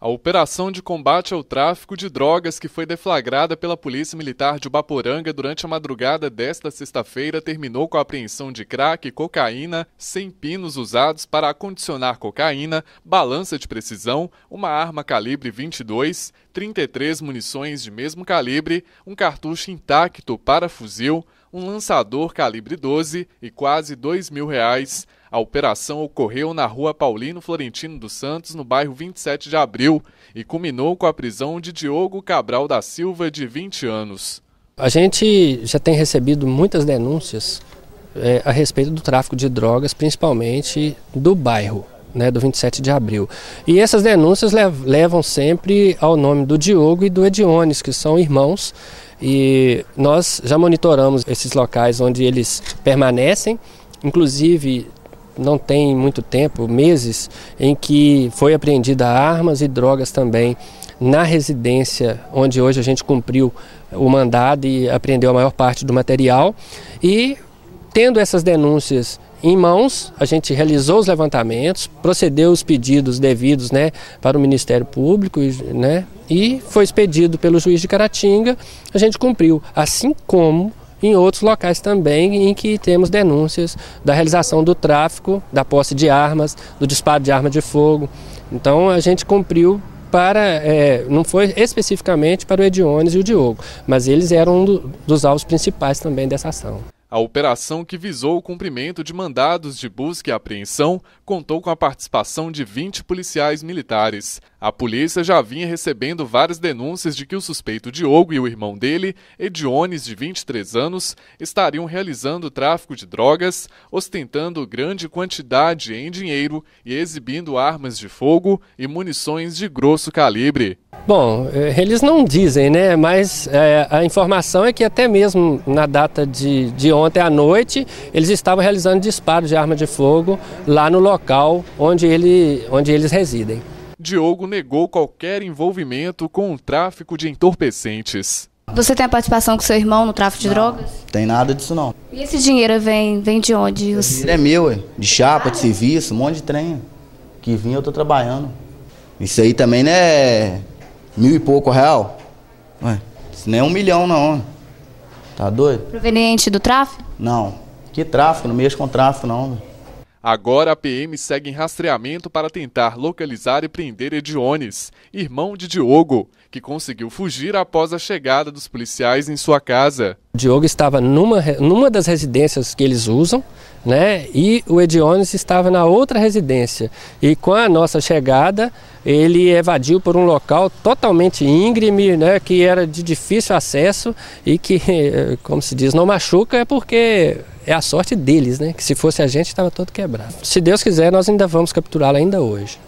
A operação de combate ao tráfico de drogas que foi deflagrada pela Polícia Militar de Ubaporanga durante a madrugada desta sexta-feira terminou com a apreensão de crack, cocaína, sem pinos usados para acondicionar cocaína, balança de precisão, uma arma calibre 22, 33 munições de mesmo calibre, um cartucho intacto para fuzil, um lançador calibre 12 e quase dois mil reais. A operação ocorreu na rua Paulino Florentino dos Santos, no bairro 27 de abril, e culminou com a prisão de Diogo Cabral da Silva, de 20 anos. A gente já tem recebido muitas denúncias é, a respeito do tráfico de drogas, principalmente do bairro né, do 27 de abril. E essas denúncias levam sempre ao nome do Diogo e do Ediones, que são irmãos, e nós já monitoramos esses locais onde eles permanecem, inclusive não tem muito tempo, meses, em que foi apreendida armas e drogas também na residência onde hoje a gente cumpriu o mandado e apreendeu a maior parte do material. E tendo essas denúncias em mãos, a gente realizou os levantamentos, procedeu os pedidos devidos né, para o Ministério Público né, e foi expedido pelo juiz de Caratinga, a gente cumpriu, assim como em outros locais também em que temos denúncias da realização do tráfico, da posse de armas, do disparo de arma de fogo. Então a gente cumpriu para, é, não foi especificamente para o Ediones e o Diogo, mas eles eram um dos alvos principais também dessa ação. A operação que visou o cumprimento de mandados de busca e apreensão contou com a participação de 20 policiais militares. A polícia já vinha recebendo várias denúncias de que o suspeito Diogo e o irmão dele, Ediones, de 23 anos, estariam realizando tráfico de drogas, ostentando grande quantidade em dinheiro e exibindo armas de fogo e munições de grosso calibre. Bom, eh, eles não dizem, né? Mas é, a informação é que até mesmo na data de, de ontem à noite, eles estavam realizando disparos de arma de fogo lá no local onde, ele, onde eles residem. Diogo negou qualquer envolvimento com o tráfico de entorpecentes. Você tem a participação com seu irmão no tráfico de não, drogas? Tem nada disso não. E esse dinheiro vem, vem de onde? Os... dinheiro é meu, é de chapa, de serviço, um monte de trem. Que vinha eu tô trabalhando. Isso aí também não é Mil e pouco real? Ué, isso nem é um milhão, não. Tá doido? Proveniente do tráfico? Não. Que tráfico? Não mexo com tráfico, não. Agora a PM segue em rastreamento para tentar localizar e prender Ediones, irmão de Diogo, que conseguiu fugir após a chegada dos policiais em sua casa. Diogo estava numa, numa das residências que eles usam, né? E o Ediones estava na outra residência. E com a nossa chegada, ele evadiu por um local totalmente íngreme, né? Que era de difícil acesso e que, eh, como se diz, não machuca, é porque é a sorte deles, né? Que se fosse a gente, estava todo quebrado. Se Deus quiser, nós ainda vamos capturá-lo ainda hoje.